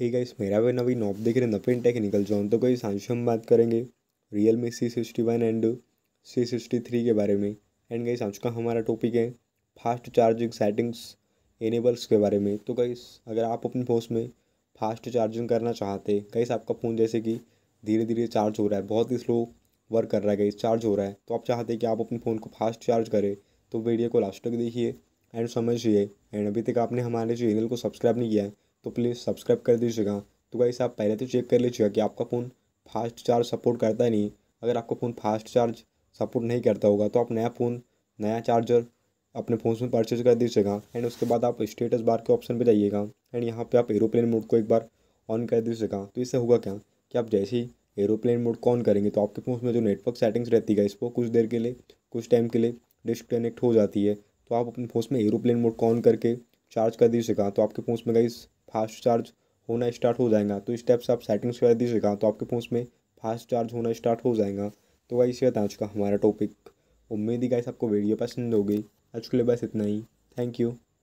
hey guys मेरा भी नवी knob देख रहे नपिन टेक्निकल जोन तो कोई सांझ हम बात करेंगे Realme C sixty one and C sixty three के बारे में एंड गई आज का हमारा टॉपिक है फास्ट चार्जिंग सेटिंग्स एनेबल्स के बारे में तो कई अगर आप अपने फोन में फास्ट चार्जिंग करना चाहते कई आपका फ़ोन जैसे कि धीरे धीरे चार्ज हो रहा है बहुत ही स्लो वर्क कर रहा है कई चार्ज हो रहा है तो आप चाहते हैं कि आप अपने फ़ोन को फास्ट चार्ज करें तो वीडियो को लास्ट तक देखिए एंड समझिए एंड अभी तक आपने हमारे चैनल को सब्सक्राइब नहीं किया है तो प्लीज़ सब्सक्राइब कर दीजिएगा तो गाइस आप पहले तो चेक कर लीजिएगा कि आपका फ़ोन फास्ट चार्ज सपोर्ट करता है नहीं अगर आपका फ़ोन फास्ट चार्ज सपोर्ट नहीं करता होगा तो आप नया फ़ोन नया चार्जर अपने फ़ोन में परचेज कर दीजिएगा एंड उसके बाद आप स्टेटस बार के ऑप्शन पर जाइएगा एंड यहाँ पर आप एरोप्लेन मोड को एक बार ऑन कर दीजिएगा तो इससे होगा क्या कि आप जैसे ही एरोप्लेन मोड को ऑन करेंगे तो आपके फ़ोन में जो नेटवर्क सेटिंग्स रहती है इसको कुछ देर के लिए कुछ टाइम के लिए डिस्कनेक्ट हो जाती है तो आप अपने फ़ोन में एरोप्लेन मोड को ऑन करके चार्ज कर दीजिएगा तो आपके फ़ोन में गई फास्ट चार्ज होना स्टार्ट हो जाएगा तो स्टेप्स आप सेटिंग्स वगैरह दीजिएगा हाँ, तो आपके फ़ोन में फास्ट चार्ज होना स्टार्ट हो जाएगा तो वही से आज का हमारा टॉपिक उम्मीद ही गाइस आपको वीडियो पसंद होगी आज के लिए बस इतना ही थैंक यू